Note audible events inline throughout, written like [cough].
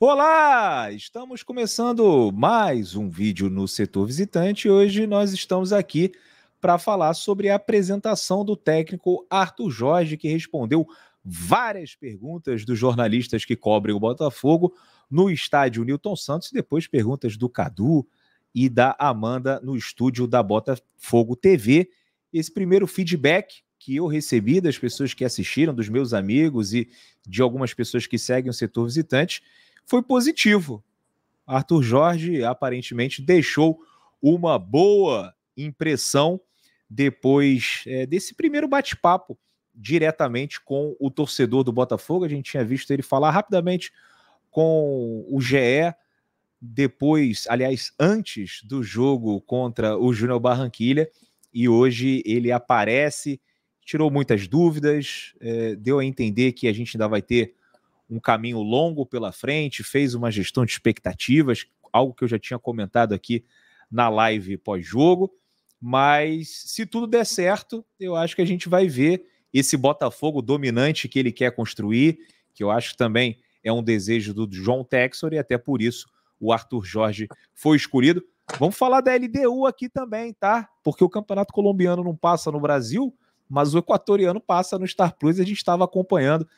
Olá! Estamos começando mais um vídeo no setor visitante. Hoje nós estamos aqui para falar sobre a apresentação do técnico Arthur Jorge, que respondeu várias perguntas dos jornalistas que cobrem o Botafogo no estádio Newton Santos e depois perguntas do Cadu e da Amanda no estúdio da Botafogo TV. Esse primeiro feedback que eu recebi das pessoas que assistiram, dos meus amigos e de algumas pessoas que seguem o setor visitante, foi positivo. Arthur Jorge aparentemente deixou uma boa impressão depois é, desse primeiro bate-papo diretamente com o torcedor do Botafogo. A gente tinha visto ele falar rapidamente com o GE depois, aliás, antes do jogo contra o Júnior Barranquilha, e hoje ele aparece, tirou muitas dúvidas, é, deu a entender que a gente ainda vai ter um caminho longo pela frente, fez uma gestão de expectativas, algo que eu já tinha comentado aqui na live pós-jogo. Mas se tudo der certo, eu acho que a gente vai ver esse Botafogo dominante que ele quer construir, que eu acho também é um desejo do João Texor e até por isso o Arthur Jorge foi escolhido. Vamos falar da LDU aqui também, tá? Porque o Campeonato Colombiano não passa no Brasil, mas o equatoriano passa no Star Plus, a gente estava acompanhando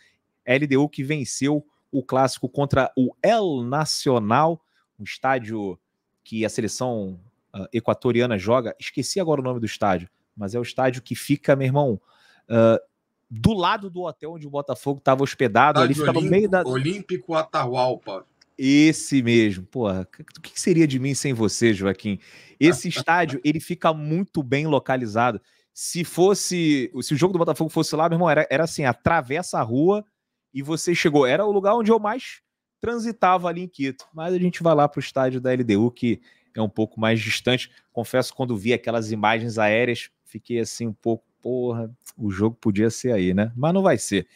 LDU que venceu o clássico contra o El Nacional, um estádio que a seleção uh, equatoriana joga. Esqueci agora o nome do estádio, mas é o estádio que fica, meu irmão, uh, do lado do hotel onde o Botafogo estava hospedado. Estádio ali ficava Olímpico, meio da. Olímpico Atahualpa. Esse mesmo. Porra, o que seria de mim sem você, Joaquim? Esse [laughs] estádio, ele fica muito bem localizado. Se fosse. Se o jogo do Botafogo fosse lá, meu irmão, era, era assim: atravessa a rua e você chegou. Era o lugar onde eu mais transitava ali em Quito. Mas a gente vai lá para o estádio da LDU, que é um pouco mais distante. Confesso, quando vi aquelas imagens aéreas, fiquei assim um pouco, porra, o jogo podia ser aí, né? Mas não vai ser.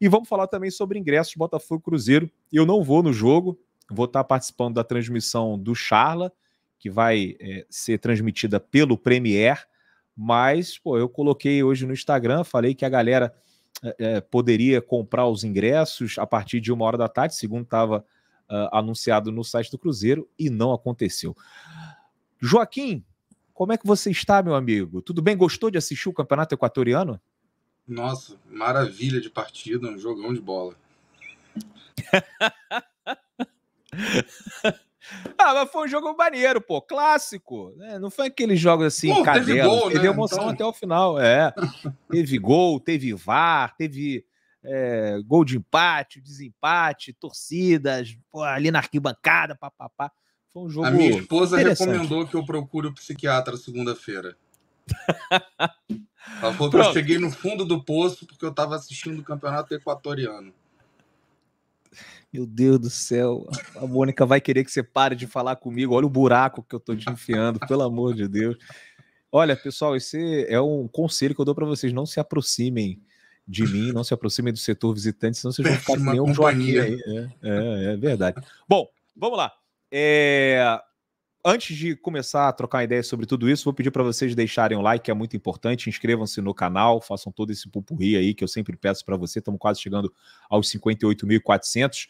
E vamos falar também sobre ingressos Botafogo Cruzeiro. Eu não vou no jogo, vou estar tá participando da transmissão do Charla, que vai é, ser transmitida pelo Premier. Mas, pô, eu coloquei hoje no Instagram, falei que a galera é, é, poderia comprar os ingressos a partir de uma hora da tarde, segundo estava uh, anunciado no site do Cruzeiro, e não aconteceu. Joaquim, como é que você está, meu amigo? Tudo bem? Gostou de assistir o Campeonato Equatoriano? Nossa, maravilha de partida, um jogão de bola. [laughs] Ah, mas foi um jogo maneiro, pô, clássico. Né? Não foi aqueles jogos assim, pô, cadela. Teve, gol, teve né? emoção então... até o final, é. [laughs] teve gol, teve VAR, teve é, gol de empate, desempate, torcidas, pô, ali na arquibancada, papapá. Foi um jogo A minha esposa recomendou que eu procure o psiquiatra segunda-feira. [laughs] Ela falou que eu cheguei no fundo do poço porque eu estava assistindo o campeonato equatoriano. Meu Deus do céu, a Mônica vai querer que você pare de falar comigo. Olha o buraco que eu tô te enfiando, pelo amor de Deus. Olha, pessoal, esse é um conselho que eu dou para vocês: não se aproximem de mim, não se aproximem do setor visitante, senão vocês vão ficar nem um Joaquim aí. É, é, é verdade. Bom, vamos lá. É, Antes de começar a trocar ideias sobre tudo isso, vou pedir para vocês deixarem o um like, que é muito importante. Inscrevam-se no canal, façam todo esse pupurri aí que eu sempre peço para você. Estamos quase chegando aos 58.400. Uh,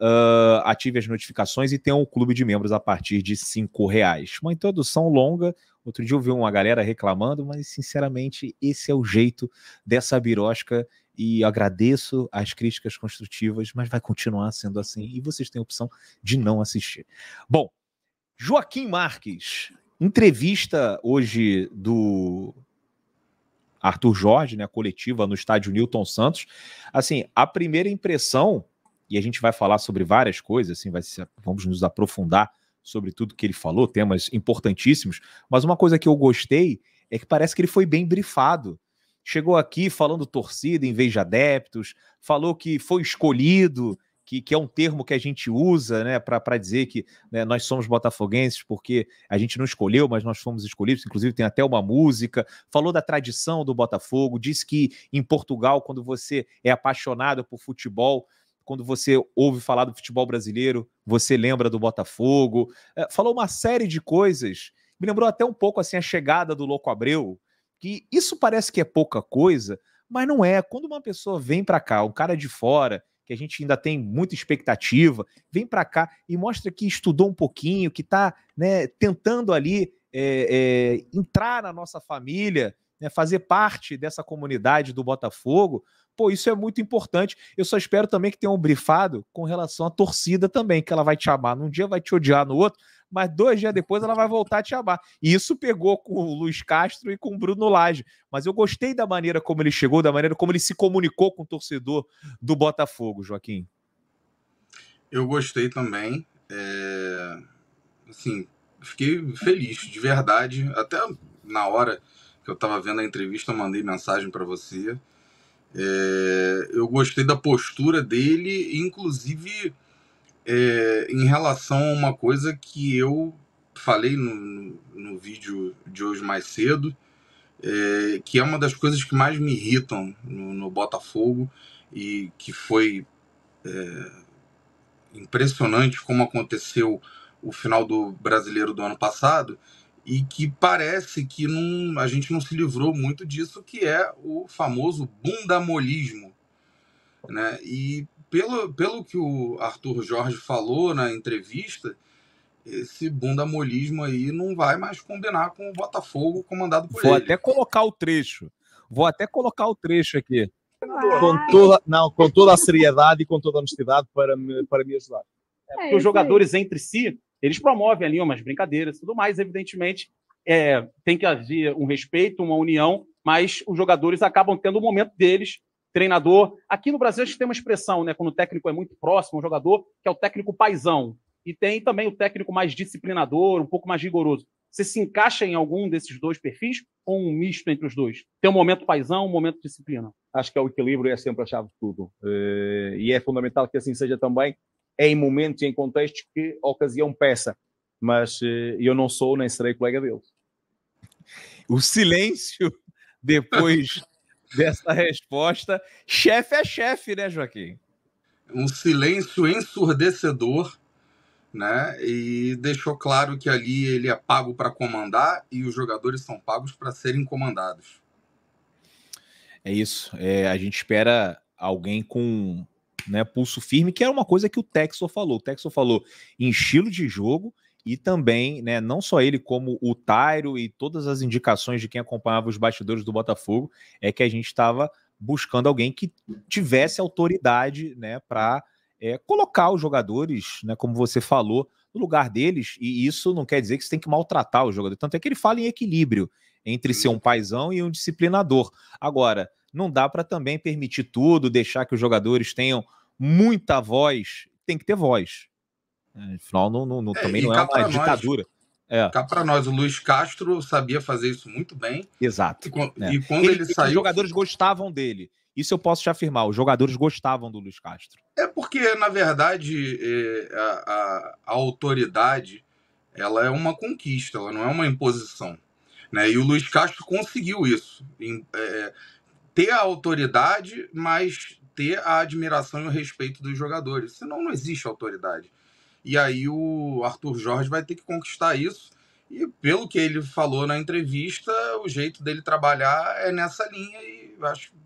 ah, ative as notificações e tenham um clube de membros a partir de cinco reais. Uma introdução longa. Outro dia eu vi uma galera reclamando, mas sinceramente esse é o jeito dessa birosca e agradeço as críticas construtivas, mas vai continuar sendo assim e vocês têm a opção de não assistir. Bom, Joaquim Marques, entrevista hoje do Arthur Jorge, né, coletiva no estádio Newton Santos. Assim, a primeira impressão, e a gente vai falar sobre várias coisas, assim, vai, vamos nos aprofundar sobre tudo que ele falou, temas importantíssimos, mas uma coisa que eu gostei é que parece que ele foi bem brifado. Chegou aqui falando torcida em vez de adeptos, falou que foi escolhido, que, que, é um termo que a gente usa né, para dizer que né, nós somos botafoguenses porque a gente não escolheu, mas nós fomos escolhidos. Inclusive, tem até uma música. Falou da tradição do Botafogo, diz que em Portugal, quando você é apaixonado por futebol, quando você ouve falar do futebol brasileiro, você lembra do Botafogo. É, falou uma série de coisas. Me lembrou até um pouco assim a chegada do Louco Abreu, que isso parece que é pouca coisa, mas não é. Quando uma pessoa vem para cá, um cara de fora, que a gente ainda tem muita expectativa, vem para cá e mostra que estudou um pouquinho, que está né, tentando ali é, é, entrar na nossa família, né, fazer parte dessa comunidade do Botafogo. Pô, isso é muito importante. Eu só espero também que tenha um brifado com relação à torcida também, que ela vai te amar num dia, vai te odiar no outro mas dois dias depois ela vai voltar a te amar. E isso pegou com o Luiz Castro e com o Bruno Lage. Mas eu gostei da maneira como ele chegou, da maneira como ele se comunicou com o torcedor do Botafogo, Joaquim. Eu gostei também. É... Assim, fiquei feliz, de verdade. Até na hora que eu estava vendo a entrevista, eu mandei mensagem para você. É... Eu gostei da postura dele, inclusive é, em relação a uma coisa que eu falei no, no vídeo de hoje mais cedo, é, que é uma das coisas que mais me irritam no, no Botafogo e que foi é, impressionante como aconteceu o final do brasileiro do ano passado e que parece que não, a gente não se livrou muito disso, que é o famoso bundamolismo. Né? E pelo, pelo que o Arthur Jorge falou na entrevista, esse bunda molismo aí não vai mais combinar com o Botafogo comandado por Vou ele. até colocar o trecho. Vou até colocar o trecho aqui. Com toda, não, com toda a seriedade e com toda a honestidade para me, para me ajudar. É, é, os jogadores entre si, eles promovem ali umas brincadeiras e tudo mais, evidentemente. É, tem que haver um respeito, uma união, mas os jogadores acabam tendo o momento deles treinador. Aqui no Brasil a gente tem uma expressão, né? Quando o técnico é muito próximo ao jogador, que é o técnico paisão. E tem também o técnico mais disciplinador, um pouco mais rigoroso. Você se encaixa em algum desses dois perfis ou um misto entre os dois? Tem um momento paisão, um momento disciplina? Acho que é o equilíbrio é sempre a chave de tudo. Eh, e é fundamental que assim seja também em momentos e em contextos que a ocasião peça. Mas eh, eu não sou nem serei colega dele. O silêncio depois [laughs] dessa resposta. Chefe é chefe, né, Joaquim? Um silêncio ensurdecedor, né? E deixou claro que ali ele é pago para comandar e os jogadores são pagos para serem comandados. É isso. É, a gente espera alguém com né, pulso firme, que era uma coisa que o Texor falou. O Texor falou em estilo de jogo e também, né, não só ele, como o Tairo e todas as indicações de quem acompanhava os bastidores do Botafogo, é que a gente estava buscando alguém que tivesse autoridade né, para é, eh, colocar os jogadores, né, como você falou, no lugar deles, e isso não quer dizer que você tem que maltratar o jogador. Tanto é que ele fala em equilíbrio entre ser um paizão e um disciplinador. Agora, não dá para também permitir tudo, deixar que os jogadores tenham muita voz. Tem que ter voz, né? Afinal, não, não, não é, também não é uma ditadura. É. Cá para nós, o Luiz Castro sabia fazer isso muito bem. Exato. E, quando, é. e quando ele, ele saiu. Os jogadores gostavam dele. Isso eu posso te afirmar, os jogadores gostavam do Luiz Castro. É porque, na verdade, é, a, a, a autoridade ela é uma conquista, ela não é uma imposição. Né? E o Luiz Castro conseguiu isso. Em, é, é ter a autoridade, mas ter a admiração e o respeito dos jogadores. Senão não existe autoridade. E aí o Arthur Jorge vai ter que conquistar isso. E pelo que ele falou na entrevista, o jeito dele trabalhar é nessa linha e acho que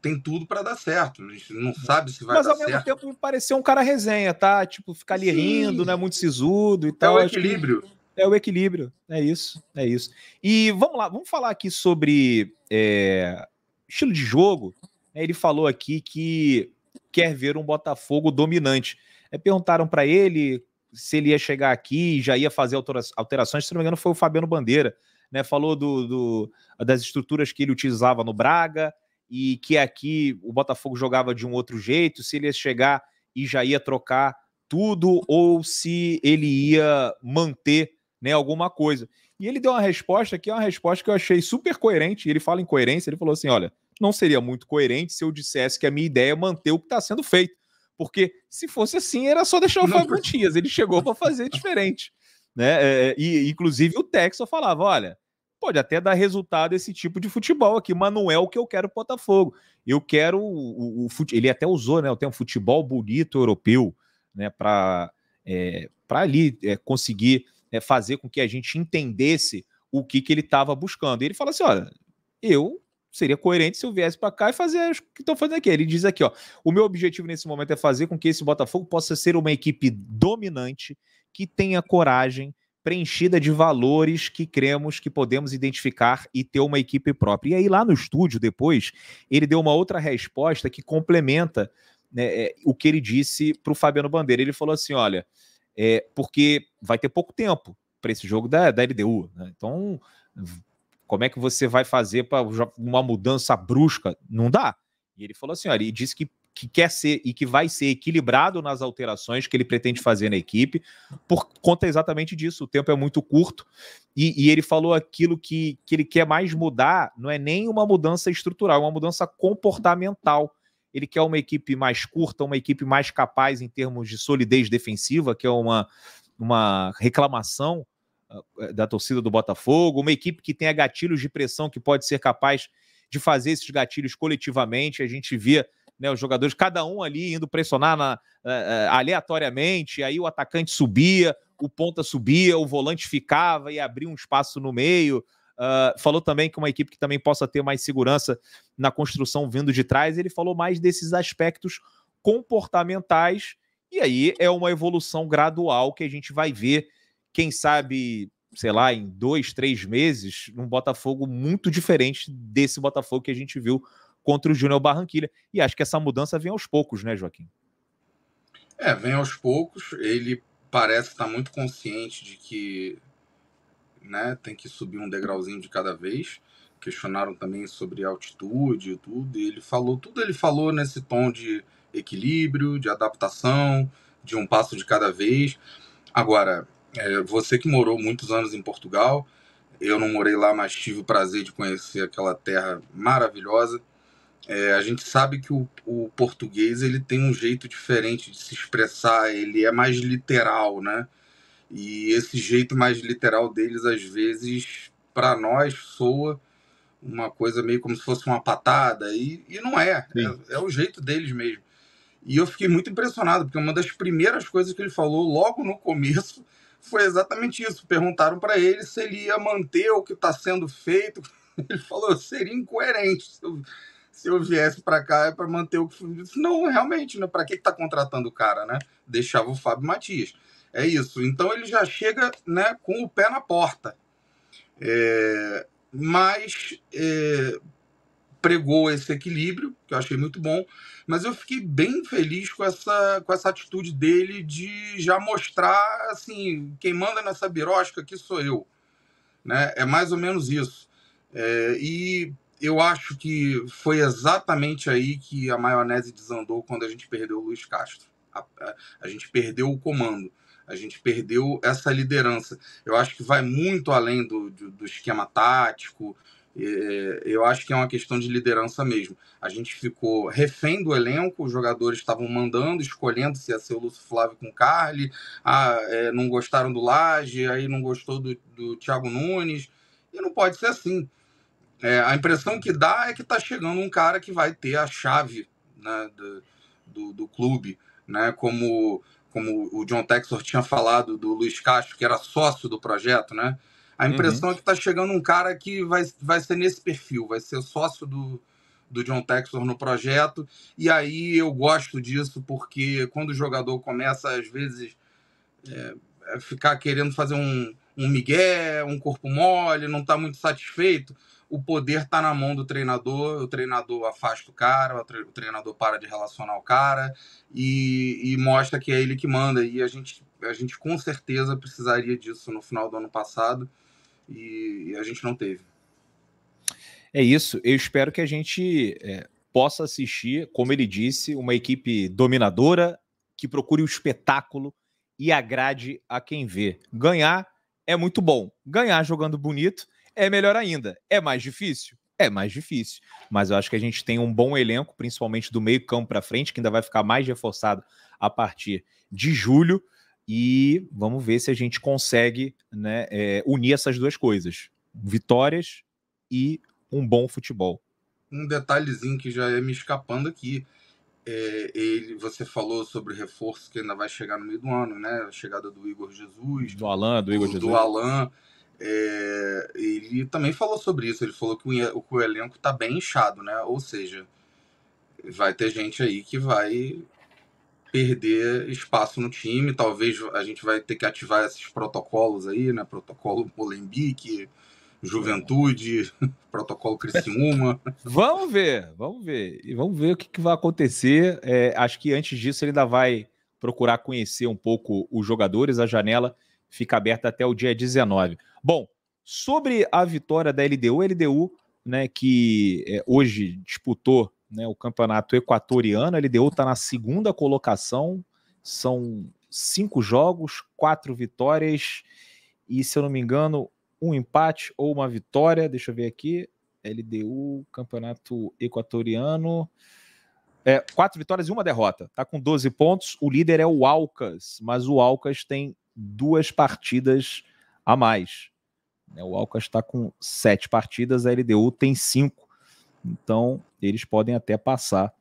tem tudo para dar certo. A gente não sabe se vai Mas, dar certo. Mas ao mesmo tempo me pareceu um cara resenha, tá? Tipo, ficar ali Sim. rindo, né? Muito sisudo e tal. É o equilíbrio. É o equilíbrio, é isso, é isso. E vamos lá, vamos falar aqui sobre é, estilo de jogo. Né? Ele falou aqui que quer ver um Botafogo dominante. É, perguntaram para ele se ele ia chegar aqui, e já ia fazer alterações, se não me engano foi o Fabiano Bandeira, né, falou do, do, das estruturas que ele utilizava no Braga e que aqui o Botafogo jogava de um outro jeito, se ele ia chegar e já ia trocar tudo ou se ele ia manter né, alguma coisa. E ele deu uma resposta que é uma resposta que eu achei super coerente. Ele fala em coerência, ele falou assim: olha, não seria muito coerente se eu dissesse que a minha ideia é manter o que está sendo feito. Porque se fosse assim, era só deixar o Não, Fábio Dias. Ele chegou para fazer diferente. Né? É, é, e, inclusive, o Texas falava: olha, pode até dar resultado esse tipo de futebol aqui, mas não é o que eu quero Botafogo. Eu quero o, o, o fute... ele até usou, né, o tempo futebol bonito europeu, né, para é, para ali é, conseguir é, fazer com que a gente entendesse o que que ele estava buscando. E ele fala assim, olha, eu seria coerente se eu viesse para cá e fazer o que estão fazendo aqui. Ele diz aqui, ó, o meu objetivo nesse momento é fazer com que esse Botafogo possa ser uma equipe dominante que tenha coragem preenchida de valores que cremos que podemos identificar e ter uma equipe própria. E aí lá no estúdio depois, ele deu uma outra resposta que complementa né, é, o que ele disse para o Fabiano Bandeira. Ele falou assim, olha, é, porque vai ter pouco tempo para esse jogo da, da LDU, né? então como é que você vai fazer para uma mudança brusca? Não dá. E ele falou assim: olha, ele disse que, que quer ser e que vai ser equilibrado nas alterações que ele pretende fazer na equipe, por conta exatamente disso. O tempo é muito curto. E, e ele falou aquilo que, que ele quer mais mudar, não é nem uma mudança estrutural, é uma mudança comportamental ele quer uma equipe mais curta, uma equipe mais capaz em termos de solidez defensiva, que é uma, uma reclamação eh, da torcida do Botafogo, uma equipe que tenha gatilhos de pressão que pode ser capaz de fazer esses gatilhos coletivamente. A gente via né, os jogadores, cada um ali indo pressionar na, uh, aleatoriamente, aí o atacante subia, o ponta subia, o volante ficava e abria um espaço no meio. Uh, falou também que uma equipe que também possa ter mais segurança na construção vindo de trás. Ele falou mais desses aspectos comportamentais, e aí é uma evolução gradual que a gente vai ver quem sabe, sei lá, em dois, três meses, um Botafogo muito diferente desse Botafogo que a gente viu contra o Júnior Barranquilha. E acho que essa mudança vem aos poucos, né, Joaquim? É, vem aos poucos. Ele parece estar muito consciente de que né, tem que subir um degrauzinho de cada vez. Questionaram também sobre altitude e tudo. E ele falou, tudo ele falou nesse tom de equilíbrio, de adaptação, de um passo de cada vez. Agora, é, você que morou muitos anos em Portugal, eu não morei lá, mas tive o prazer de conhecer aquela terra maravilhosa. É, a gente sabe que o, o, português ele tem um jeito diferente de se expressar, ele é mais literal, né? E esse jeito mais literal deles, às vezes, para nós soa uma coisa meio como se fosse uma patada, e, e não é, é, é o jeito deles mesmo. E eu fiquei muito impressionado, porque uma das primeiras coisas que ele falou logo no começo foi exatamente isso. Perguntaram para ele se ele ia manter o que está sendo feito. [laughs] Ele falou: seria incoerente se eu, se eu viesse para cá é para manter o que. Não, realmente, né? Para que está contratando o cara, né? Deixava o Fábio Matias. É isso. Então ele já chega né, com o pé na porta. É, mas é, pregou esse equilíbrio, que eu achei muito bom, mas eu fiquei bem feliz com essa, com essa atitude dele de já mostrar, assim, quem manda nessa birosca aqui sou eu. Né? É mais ou menos isso. É, e eu acho que foi exatamente aí que a maionese desandou quando a gente perdeu o Luiz Castro. a, a, a gente perdeu o comando. A gente perdeu essa liderança. Eu acho que vai muito além do, do, do esquema tático, eh, eu acho que é uma questão de liderança mesmo. A gente ficou refém do elenco, os jogadores estavam mandando, escolhendo se ia ser o Lúcio Flávio com o Carli, ah, é, não gostaram do Laje, aí não gostou do, do Thiago Nunes, e não pode ser assim. É, a impressão que dá é que está chegando um cara que vai ter a chave né, do, do, do, clube, né, como, como o John Texor tinha falado do Luiz Castro, que era sócio do projeto, né? A uhum. impressão uhum. é que está chegando um cara que vai, vai ser nesse perfil, vai ser sócio do, do John Textor no projeto. E aí eu gosto disso, porque quando o jogador começa, às vezes, é, é ficar querendo fazer um, um migué, um corpo mole, não está muito satisfeito, o poder está na mão do treinador, o treinador afasta o cara, o treinador para de relacionar o cara e, e mostra que é ele que manda. E a gente, a gente com certeza precisaria disso no final do ano passado e, a gente não teve. É isso. Eu espero que a gente é, possa assistir, como ele disse, uma equipe dominadora que procure o espetáculo e agrade a quem vê. Ganhar é muito bom. Ganhar jogando bonito é melhor ainda. É mais difícil? É mais difícil. Mas eu acho que a gente tem um bom elenco, principalmente do meio campo para frente, que ainda vai ficar mais reforçado a partir de julho e vamos ver se a gente consegue né, é, unir essas duas coisas: vitórias e um bom futebol. Um detalhezinho que já é me escapando aqui. É, ele, você falou sobre reforço que ainda vai chegar no meio do ano, né? A chegada do Igor Jesus. Do Alan, do Igor do, Jesus. Do Alan. É, ele também falou sobre isso. Ele falou que o, o elenco está bem inchado, né? Ou seja, vai ter gente aí que vai perder espaço no time. Talvez a gente vai ter que ativar esses protocolos aí, né? Protocolo Molembique, Juventude, [laughs] protocolo Criciúma. vamos ver, vamos ver. E vamos ver o que, que vai acontecer. É, acho que antes disso ele ainda vai procurar conhecer um pouco os jogadores. A janela fica aberta até o dia 19. Bom, sobre a vitória da LDU, a LDU, né, que é, hoje disputou né, o campeonato equatoriano. ele LDU está na segunda colocação, são cinco jogos, quatro vitórias e, se eu não me engano, um empate ou uma vitória. Deixa eu ver aqui. LDU, campeonato equatoriano. É, quatro vitórias e uma derrota. Tá com 12 pontos. O líder é o Alcas, mas o Alcas tem duas partidas a mais. Né? O Alcas está com sete partidas, a LDU tem cinco. Então, eles podem até passar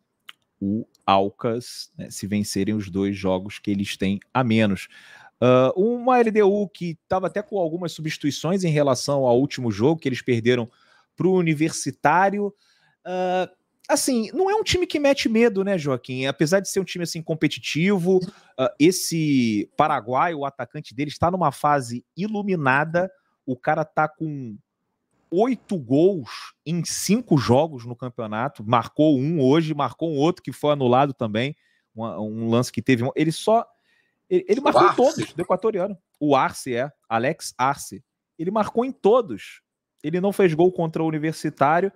o Alcas né, se vencerem os dois jogos que eles têm a menos. Uh, uma LDU que estava até com algumas substituições em relação ao último jogo, que eles perderam para o Universitário. Uh, assim, não é um time que mete medo, né, Joaquim? Apesar de ser um time assim competitivo, uh, esse Paraguai, o atacante dele, está numa fase iluminada. O cara tá com oito gols em cinco jogos no campeonato. Marcou um hoje, marcou um outro que foi anulado também. Um, um lance que teve. Ele só. Ele, ele marcou Arce. todos do equatoriano. O Arce é, Alex Arce. Ele marcou em todos. Ele não fez gol contra o Universitário,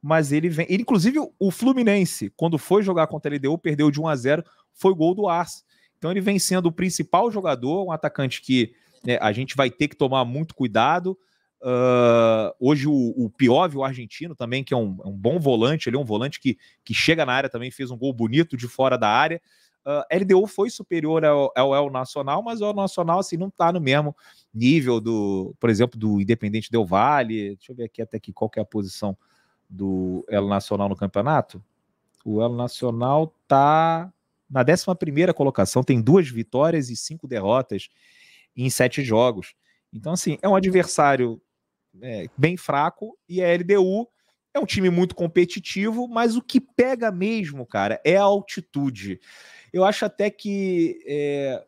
mas ele vem. Ele, inclusive, o Fluminense, quando foi jogar contra a LDU, perdeu de 1 a 0 foi gol do Arce. Então ele vem sendo o principal jogador, um atacante que né, a gente vai ter que tomar muito cuidado Uh, hoje o, o Piove, o argentino também, que é um, é um, bom volante, ele é um volante que, que chega na área também, fez um gol bonito de fora da área. Uh, ah, LDU foi superior ao, ao El Nacional, mas o El Nacional assim, não está no mesmo nível do, por exemplo, do Independente Del Vale. Deixa eu ver aqui até aqui qual que é a posição do El Nacional no campeonato. O El Nacional está na 11 colocação, tem duas vitórias e cinco derrotas em sete jogos. Então, assim, é um adversário é, bem fraco e a LDU é um time muito competitivo, mas o que pega mesmo, cara, é a altitude. Eu acho até que é,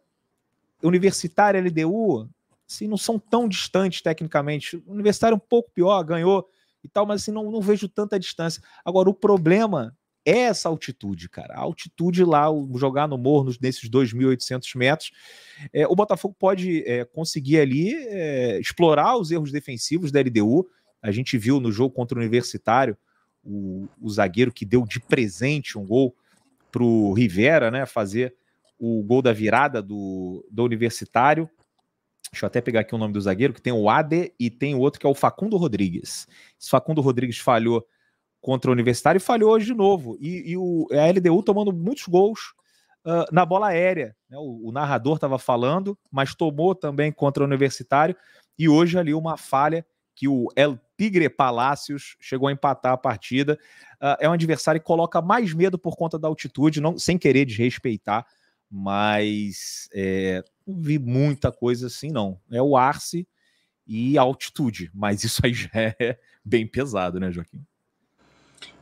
Universitário e LDU assim, não são tão distantes tecnicamente. O Universitário é um pouco pior, ganhou e tal, mas assim, não, não vejo tanta distância. Agora, o problema é essa altitude, cara. A altitude lá, jogar no morro nesses 2.800 metros, é, o Botafogo pode é, conseguir ali é, explorar os erros defensivos da LDU. A gente viu no jogo contra o Universitário o, o zagueiro que deu de presente um gol para o Rivera, né? Fazer o gol da virada do, do Universitário. Deixa eu até pegar aqui o nome do zagueiro, que tem o Ade e tem o outro que é o Facundo Rodrigues. Esse Facundo Rodrigues falhou contra o Universitário e falhou hoje de novo. E, e o, a LDU tomando muitos gols uh, na bola aérea. Né? O, o narrador estava falando, mas tomou também contra o Universitário. E hoje ali uma falha que o El Tigre Palacios chegou a empatar a partida. Uh, é um adversário que coloca mais medo por conta da altitude, não, sem querer desrespeitar, mas é, não vi muita coisa assim, não. É o Arce e a altitude, mas isso aí já é bem pesado, né, Joaquim?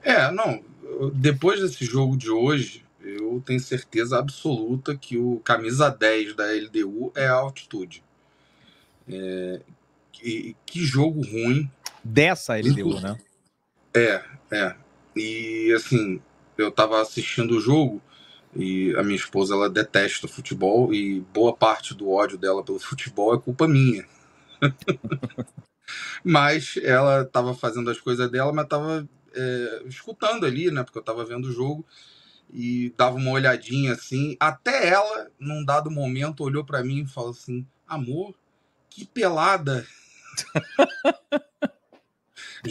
É, não. Depois desse jogo de hoje, eu tenho certeza absoluta que o camisa 10 da LDU é a altitude. É, que, que, jogo ruim. Dessa LDU, né? É, é. E assim, eu tava assistindo o jogo e a minha esposa ela detesta futebol e boa parte do ódio dela pelo [laughs] futebol é culpa minha. [laughs] mas ela tava fazendo as coisas dela, mas tava é, escutando ali, né? Porque eu estava vendo o jogo e dava uma olhadinha assim. Até ela, num dado momento, olhou para mim e falou assim: Amor, que pelada. [laughs]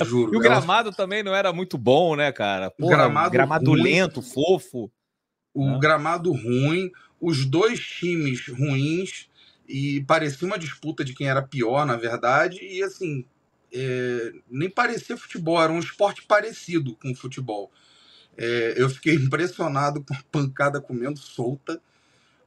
Juro. E o gramado ela... também não era muito bom, né, cara? Porra, gramado, gramado lento, fofo. O não. Né? gramado ruim, os dois times ruins e parecia uma disputa de quem era pior, na verdade. E assim, é, nem parecia futebol, era um esporte parecido com futebol. É, eu fiquei [laughs] impressionado com a pancada comendo solta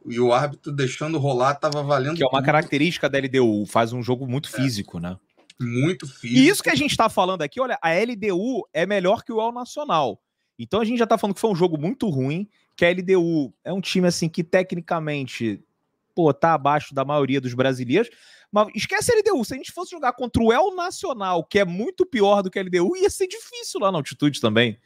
e o árbitro deixando rolar, tava valendo. Que é uma característica da LDU, faz um jogo muito é. físico, né? Muito físico. E isso que a gente tá falando aqui, olha, a LDU é melhor que o El Nacional. Então a gente já tá falando que foi um jogo muito ruim, que a LDU é um time assim que tecnicamente, pô, tá abaixo da maioria dos brasileiros, mas esquece a LDU. Se a gente fosse jogar contra o El Nacional, que é muito pior do que a LDU, ia ser difícil lá na altitude também.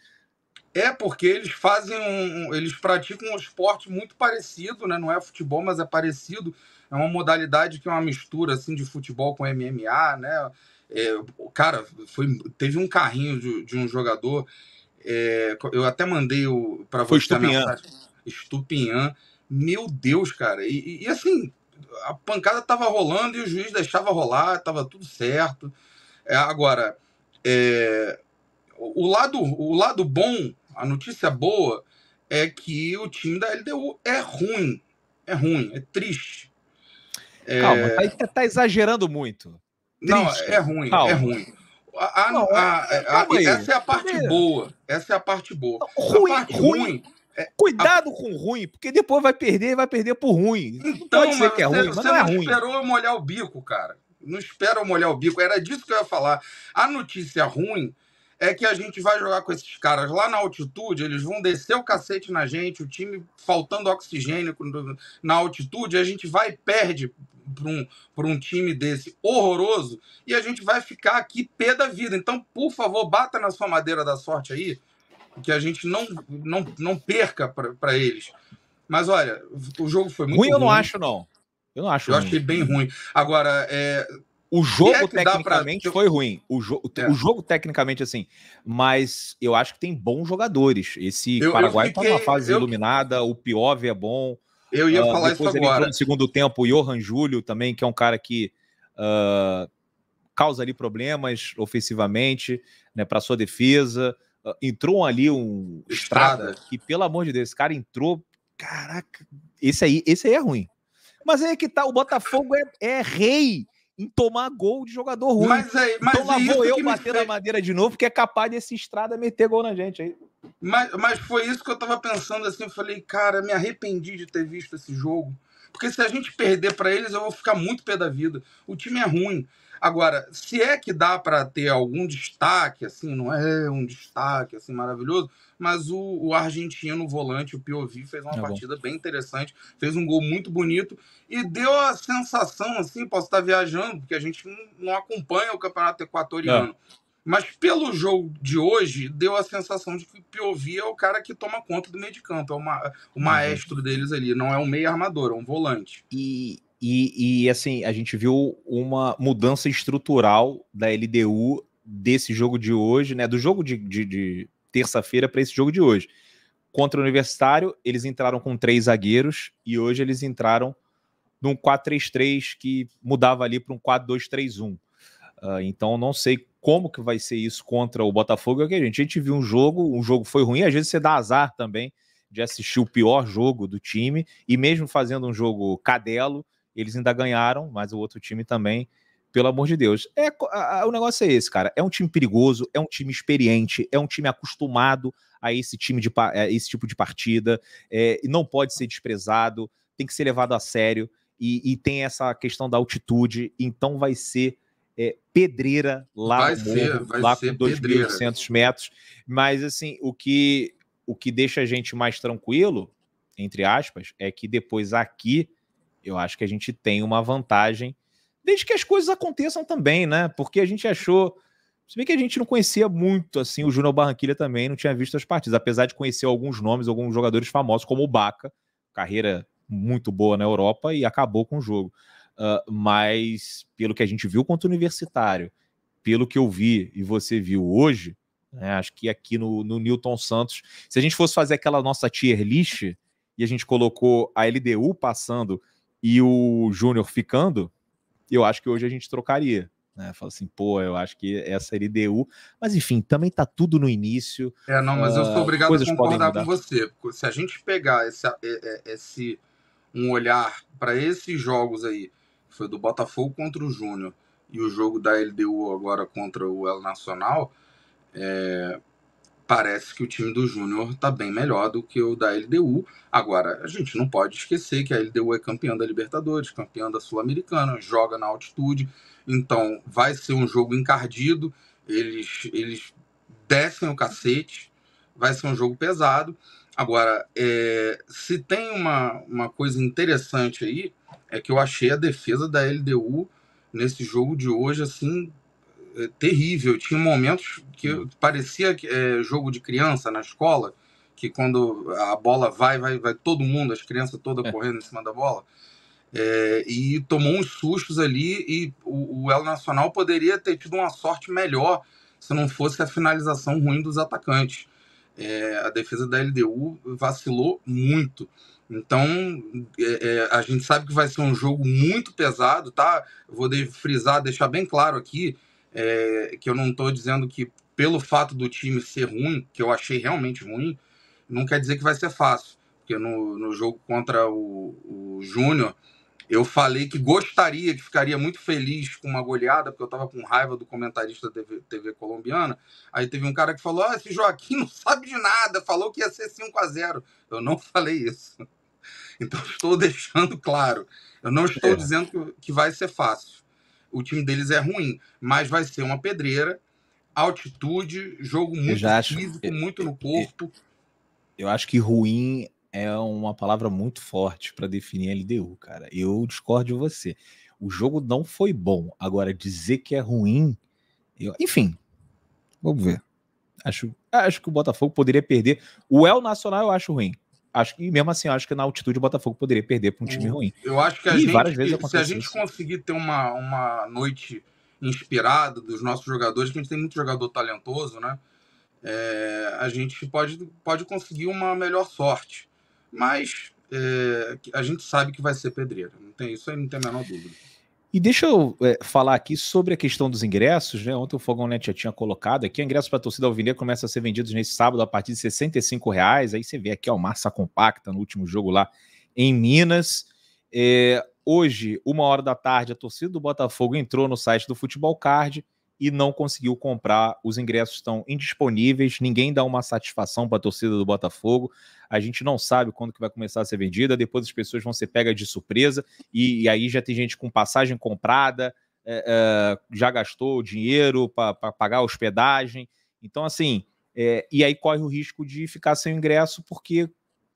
É, porque eles fazem um. Eles praticam um esporte muito parecido, né? Não é futebol, mas é parecido. É uma modalidade que é uma mistura assim, de futebol com MMA, né? É, cara, foi, teve um carrinho de, de um jogador. É, eu até mandei para você. Foi Estupinhan. Estupinhan. Meu Deus, cara. E, e, e assim, a pancada estava rolando e o juiz deixava rolar, estava tudo certo. É, agora, é, o, lado, o lado bom, a notícia boa, é que o time da LDU é ruim. É ruim, é triste. É... Calma, aí tá, você tá exagerando muito. Triste. Não, é ruim, é Calma. é ruim. A, a, a, é, essa é a parte boa. Essa é a parte boa. Ruim, parte ruim, ruim é, Cuidado a... com o ruim, porque depois vai perder vai perder por ruim. Então, não pode ser que é ruim, é você não, não é ruim. esperou eu molhar o bico, cara. Não espera eu molhar o bico. Era disso que eu ia falar. A notícia ruim é que a gente vai jogar com esses caras lá na altitude, eles vão descer o cacete na gente, o time faltando oxigênio na altitude, a gente vai e perde para um, um time desse horroroso e a gente vai ficar aqui pé da vida. Então, por favor, bata na sua madeira da sorte aí que a gente não, não, não perca para eles. Mas olha, o jogo foi muito ruim. Ruim eu não acho, não. Eu não acho. Eu ruim. achei bem ruim. Agora, é... O jogo é tecnicamente pra... foi ruim. O, jo... É. o jogo tecnicamente, assim. Mas eu acho que tem bons jogadores. Esse eu, Paraguai eu tá fiquei... tá numa fase eu... iluminada, o Piove é bom. Eu ia uh, falar isso agora. No segundo tempo, o Johan Júlio também, que é um cara que uh, causa ali problemas ofensivamente, né, para sua defesa entrou ali um Estrada, Estrada que, pelo amor de Deus, esse cara entrou. Caraca, esse aí, esse aí é ruim. Mas aí é que tá, o Botafogo é, é rei em tomar gol de jogador ruim. Mas aí, é, mas então lá é vou eu bater na madeira de novo, que é capaz desse Estrada meter gol na gente aí. Mas, mas foi isso que eu tava pensando assim, eu falei, cara, me arrependi de ter visto esse jogo. Porque se a gente perder para eles, eu vou ficar muito pé da vida. O time é ruim. Agora, se é que dá para ter algum destaque, assim, não é um destaque assim maravilhoso, mas o, o argentino volante, o Piovi, fez uma é partida bem interessante, fez um gol muito bonito e deu a sensação, assim, posso estar viajando, porque a gente não acompanha o campeonato equatoriano. É. Mas pelo jogo de hoje, deu a sensação de que o Piovi é o cara que toma conta do meio de campo, é o, ma o uhum. maestro uhum. deles ali, não é um meio armador, é um volante. E, e, e, assim, a gente viu uma mudança estrutural da LDU desse jogo de hoje, né? Do jogo de, de, de terça-feira para esse jogo de hoje. Contra o Universitário, eles entraram com três zagueiros e hoje eles entraram num 4-3-3 que mudava ali para um 4-2-3-1. Uh, ah, então, não sei como que vai ser isso contra o Botafogo. É gente, a gente viu um jogo, um jogo foi ruim, às vezes você dá azar também de assistir o pior jogo do time, e mesmo fazendo um jogo cadelo, eles ainda ganharam, mas o outro time também, pelo amor de Deus. É, a, a, o negócio é esse, cara. É um time perigoso, é um time experiente, é um time acostumado a esse, time de, é, esse tipo de partida, é, e não pode ser desprezado, tem que ser levado a sério, e, e tem essa questão da altitude, então vai ser é, pedreira lá vai no ser, morro, lá com 2.800 metros. Mas, assim, o que, o que deixa a gente mais tranquilo, entre aspas, é que depois aqui eu acho que a gente tem uma vantagem, desde que as coisas aconteçam também, né? Porque a gente achou. Se bem que a gente não conhecia muito, assim, o Júnior Barranquilla também não tinha visto as partidas, apesar de conhecer alguns nomes, alguns jogadores famosos, como o Baca, carreira muito boa na Europa e acabou com o jogo. Uh, mas pelo que a gente viu contra o Universitário, pelo que eu vi e você viu hoje, né, acho que aqui no, no Newton Santos, se a gente fosse fazer aquela nossa tier list e a gente colocou a LDU passando e o Júnior ficando, eu acho que hoje a gente trocaria. Né? Fala assim, pô, eu acho que essa LDU. Mas enfim, também tá tudo no início. É, não, mas uh, eu sou ah, obrigado a concordar com você. Porque se a gente pegar esse, é, é, esse um olhar para esses jogos aí, foi do Botafogo contra o Júnior e o jogo da LDU agora contra o El Nacional, é, parece que o time do Júnior está bem melhor do que o da LDU. Agora, a gente não pode esquecer que a LDU é campeã da Libertadores, campeã da Sul-Americana, joga na altitude, então vai ser um jogo encardido, eles, eles descem o cacete, vai ser um jogo pesado. Agora, é, se tem uma, uma coisa interessante aí, é que eu achei a defesa da LDU nesse jogo de hoje, assim, eh, terrível. Tinha momentos que hum. parecia é, jogo de criança na escola, que quando a bola vai, vai, vai todo mundo, as crianças todas é. correndo em cima da bola. É, e tomou uns sustos ali e o, o El Nacional poderia ter tido uma sorte melhor se não fosse a finalização ruim dos atacantes. a defesa da LDU vacilou muito. Então, é, é, a gente sabe que vai ser um jogo muito pesado, tá? Vou de, frisar, deixar bem claro aqui é, que eu não estou dizendo que pelo fato do time ser ruim, que eu achei realmente ruim, não quer dizer que vai ser fácil. Porque no, no jogo contra o, o Júnior, eu falei que gostaria, que ficaria muito feliz com uma goleada, porque eu estava com raiva do comentarista da TV, TV, colombiana. Aí teve um cara que falou: Ah, esse Joaquim não sabe de nada, falou que ia ser 5 a 0 Eu não [laughs] falei isso. Então estou deixando claro. Eu não estou é. dizendo que, que vai ser fácil o time deles é ruim, mas vai ser uma pedreira, altitude, jogo muito acho, físico, eu, muito no corpo. Eu, eu acho que ruim é uma palavra muito forte para definir a LDU, cara. Eu discordo de você. O jogo não foi bom. Agora, dizer que é ruim, eu... enfim, vamos ver. Acho, acho que o Botafogo poderia perder. O El Nacional eu acho ruim acho que mesmo assim, acho que na altitude o Botafogo poderia perder para um time ruim. Eu acho que a e gente, várias vezes se a gente isso. conseguir ter uma, uma noite inspirada dos nossos jogadores, que a gente tem muito jogador talentoso, né? É, a gente pode, pode conseguir uma melhor sorte. Mas é, a gente sabe que vai ser pedreira. Não tem isso aí, não tem a menor dúvida. E deixa eu é, falar aqui sobre a questão dos ingressos, né? Ontem o Fogão Net já tinha colocado aqui, ingressos para a torcida alvinegra começam a ser vendidos nesse sábado a partir de R$ reais. Aí você vê aqui, ó, massa compacta no último jogo lá em Minas. É, hoje, uma hora da tarde, a torcida do Botafogo entrou no site do Futebol Card e não conseguiu comprar. Os ingressos estão indisponíveis, ninguém dá uma satisfação para a torcida do Botafogo. A gente não sabe quando que vai começar a ser vendida, depois as pessoas vão ser pegas de surpresa e, e aí já tem gente com passagem comprada, é, é, já gastou o dinheiro para pagar a hospedagem. Então, assim, é, e aí corre o risco de ficar sem ingresso porque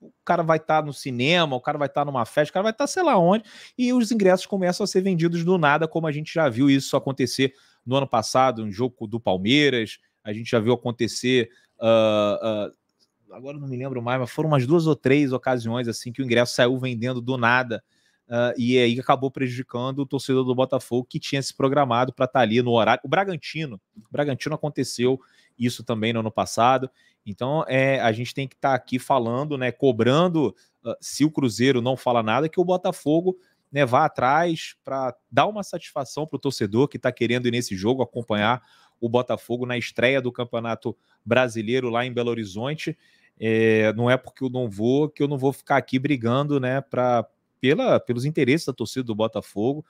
o cara vai estar tá no cinema, o cara vai estar tá numa festa, o cara vai estar tá sei lá onde, e os ingressos começam a ser vendidos do nada, como a gente já viu isso acontecer no ano passado, um jogo do Palmeiras, a gente já viu acontecer. Uh, uh, agora não me lembro mais, mas foram umas duas ou três ocasiões assim que o ingresso saiu vendendo do nada. Uh, e é aí acabou prejudicando o torcedor do Botafogo que tinha se programado para estar tá ali no horário. O Bragantino, o Bragantino aconteceu isso também no ano passado. Então, é, a gente tem que estar tá aqui falando, né, cobrando, ah, se o Cruzeiro não fala nada, que o Botafogo né, vá atrás para dar uma satisfação para o torcedor que está querendo ir nesse jogo, acompanhar o Botafogo na estreia do Campeonato Brasileiro lá em Belo Horizonte. É, não é porque eu não vou que eu não vou ficar aqui brigando né, pra, pela, pelos interesses da torcida do Botafogo.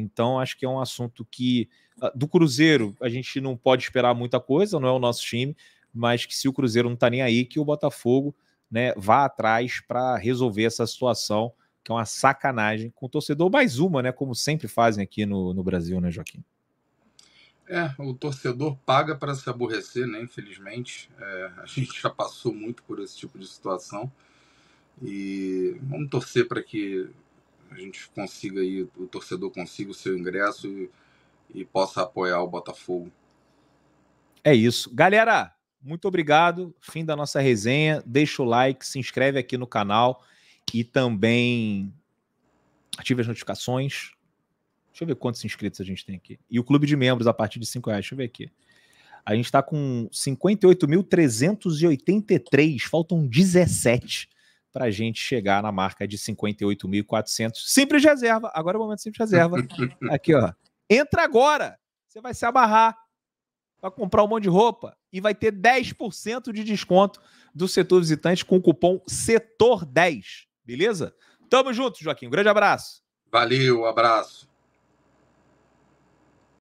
Então, acho que é um assunto que. Ah, do Cruzeiro, a gente não pode esperar muita coisa, não é o nosso time, mas que se o Cruzeiro não está nem aí, que o Botafogo né, vá atrás para resolver essa situação, que é uma sacanagem com o torcedor, mais uma, né? Como sempre fazem aqui no, no Brasil, né, Joaquim? É, o torcedor paga para se aborrecer, né? Infelizmente, é, a gente já passou muito por esse tipo de situação. E vamos torcer para que a gente consiga aí, o torcedor consiga o seu ingresso e, e possa apoiar o Botafogo. É isso. Galera, muito obrigado. Fim da nossa resenha. Deixa o like, se inscreve aqui no canal e também ative as notificações. Deixa eu ver quantos inscritos a gente tem aqui. E o clube de membros a partir de 5 reais. Deixa eu ver aqui. A gente está com 58.383. Faltam 17 para a gente chegar na marca de 58.400. Simples reserva. Agora é o momento simples reserva. [laughs] Aqui, ó. Entra agora. Você vai se abarrar. para comprar um monte de roupa e vai ter 10% de desconto do setor visitante com o cupom SETOR10. Beleza? Tamo junto, Joaquim. Um grande abraço. Valeu, um abraço.